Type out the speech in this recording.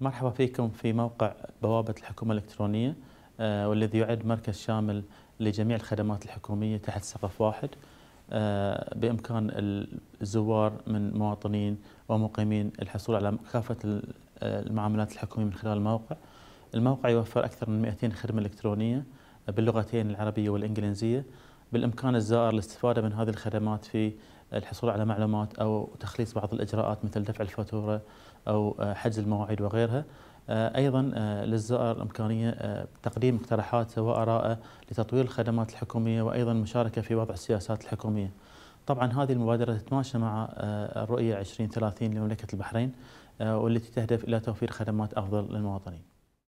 مرحبا فيكم في موقع بوابة الحكومة الإلكترونية آه، والذي يعد مركز شامل لجميع الخدمات الحكومية تحت سقف واحد آه، بإمكان الزوار من مواطنين ومقيمين الحصول على كافة آه، المعاملات الحكومية من خلال الموقع الموقع يوفر أكثر من 200 خدمة إلكترونية باللغتين العربية والإنجليزية بالإمكان الزائر الاستفادة من هذه الخدمات في الحصول على معلومات أو تخليص بعض الإجراءات مثل دفع الفاتورة أو آه، حجز المواعيد وغيرها آه، ايضا آه، للزائر امكانيه تقديم اقتراحات وارائه لتطوير الخدمات الحكوميه وايضا المشاركه في وضع السياسات الحكوميه. طبعا هذه المبادره تتماشى مع الرؤيه 2030 لمملكه البحرين والتي تهدف الى توفير خدمات افضل للمواطنين.